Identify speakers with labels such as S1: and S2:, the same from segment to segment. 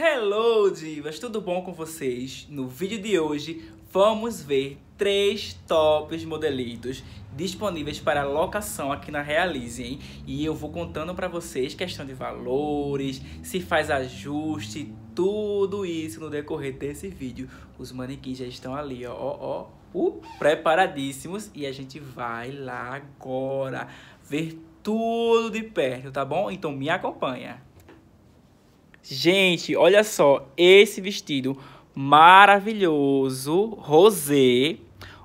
S1: Hello divas, tudo bom com vocês? No vídeo de hoje vamos ver três tops modelitos disponíveis para locação aqui na Realize, hein? E eu vou contando para vocês questão de valores, se faz ajuste, tudo isso no decorrer desse vídeo. Os manequins já estão ali, ó, ó, ó, uh, preparadíssimos e a gente vai lá agora ver tudo de perto, tá bom? Então me acompanha. Gente, olha só, esse vestido maravilhoso, rosé.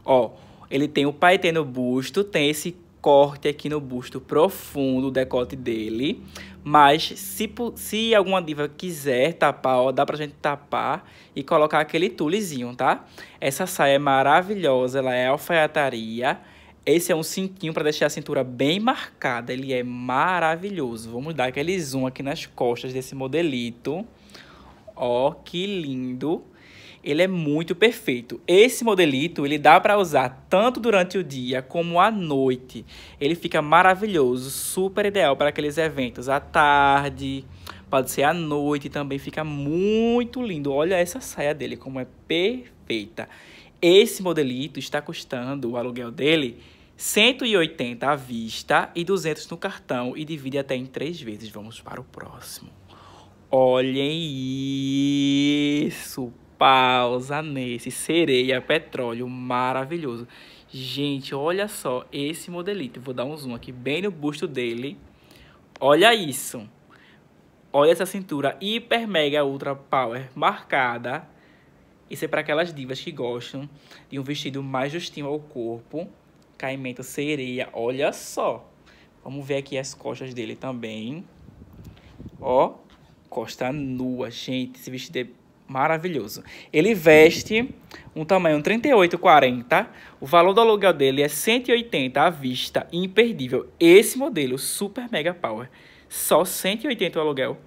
S1: Ó, ele tem o paetê no busto, tem esse corte aqui no busto profundo, o decote dele. Mas se, se alguma diva quiser tapar, ó, dá pra gente tapar e colocar aquele tulezinho, tá? Essa saia é maravilhosa, ela é alfaiataria. Esse é um cinquinho para deixar a cintura bem marcada. Ele é maravilhoso. Vamos dar aquele zoom aqui nas costas desse modelito. Ó, que lindo. Ele é muito perfeito. Esse modelito, ele dá para usar tanto durante o dia como à noite. Ele fica maravilhoso, super ideal para aqueles eventos à tarde, pode ser à noite também, fica muito lindo. Olha essa saia dele, como é perfeita. Esse modelito está custando o aluguel dele 180 à vista e 200 no cartão e divide até em três vezes. Vamos para o próximo. Olhem isso, pausa nesse sereia petróleo maravilhoso. Gente, olha só esse modelito. Vou dar um zoom aqui bem no busto dele. Olha isso. Olha essa cintura hiper mega ultra power marcada isso é para aquelas divas que gostam de um vestido mais justinho ao corpo, caimento sereia, olha só. Vamos ver aqui as costas dele também. Ó, costa nua, gente, esse vestido é maravilhoso. Ele veste um tamanho 38,40. O valor do aluguel dele é 180 à vista, imperdível. Esse modelo, super mega power, só 180 o aluguel.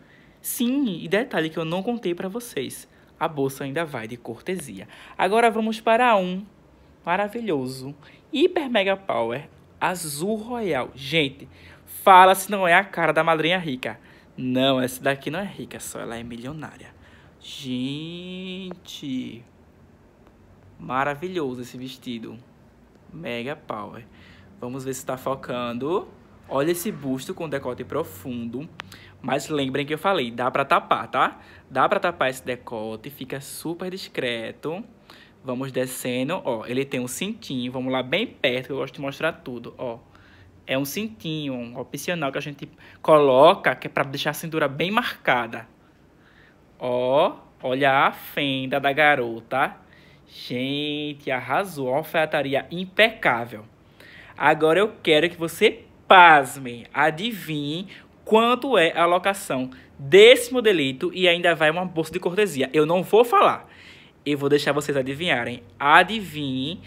S1: Sim, e detalhe que eu não contei para vocês a bolsa ainda vai de cortesia. Agora vamos para um maravilhoso, hiper mega power, azul royal. Gente, fala se não é a cara da madrinha rica. Não, essa daqui não é rica, só ela é milionária. Gente, maravilhoso esse vestido. Mega power. Vamos ver se está focando. Olha esse busto com decote profundo. Mas lembrem que eu falei, dá pra tapar, tá? Dá pra tapar esse decote, fica super discreto. Vamos descendo, ó, ele tem um cintinho, vamos lá bem perto, eu gosto de mostrar tudo, ó. É um cintinho um opcional que a gente coloca, que é pra deixar a cintura bem marcada. Ó, olha a fenda da garota. Gente, arrasou, alfaiataria impecável. Agora eu quero que você pasmem, adivinhem quanto é a alocação desse modelito e ainda vai uma bolsa de cortesia. Eu não vou falar, eu vou deixar vocês adivinharem. Adivinhem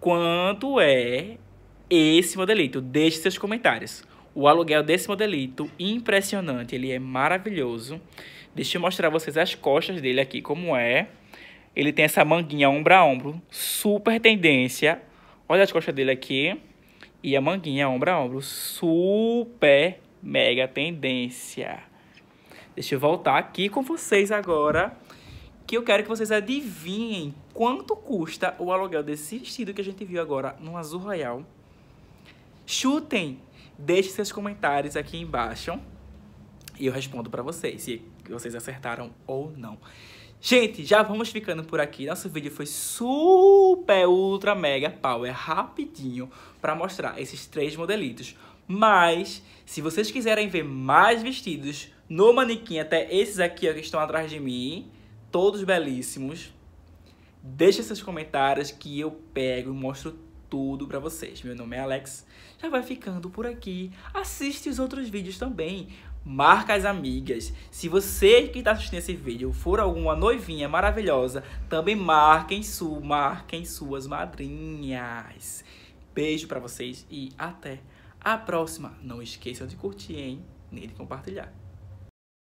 S1: quanto é esse modelito. Deixe seus comentários. O aluguel desse modelito, impressionante, ele é maravilhoso. Deixa eu mostrar a vocês as costas dele aqui, como é. Ele tem essa manguinha ombro a ombro, super tendência. Olha as costas dele aqui e a manguinha é ombro a ombro. Super mega tendência. Deixa eu voltar aqui com vocês agora, que eu quero que vocês adivinhem quanto custa o aluguel desse vestido que a gente viu agora no azul royal. Chutem! Deixe seus comentários aqui embaixo e eu respondo para vocês se vocês acertaram ou não. Gente, já vamos ficando por aqui. Nosso vídeo foi super, ultra, mega power, rapidinho, para mostrar esses três modelitos. Mas, se vocês quiserem ver mais vestidos no manequim, até esses aqui ó, que estão atrás de mim, todos belíssimos, deixa seus comentários que eu pego e mostro tudo para vocês. Meu nome é Alex, já vai ficando por aqui. Assiste os outros vídeos também. Marca as amigas. Se você que está assistindo esse vídeo for alguma noivinha maravilhosa, também marquem, su marquem suas madrinhas. Beijo para vocês e até a próxima. Não esqueçam de curtir, hein? Nem de compartilhar.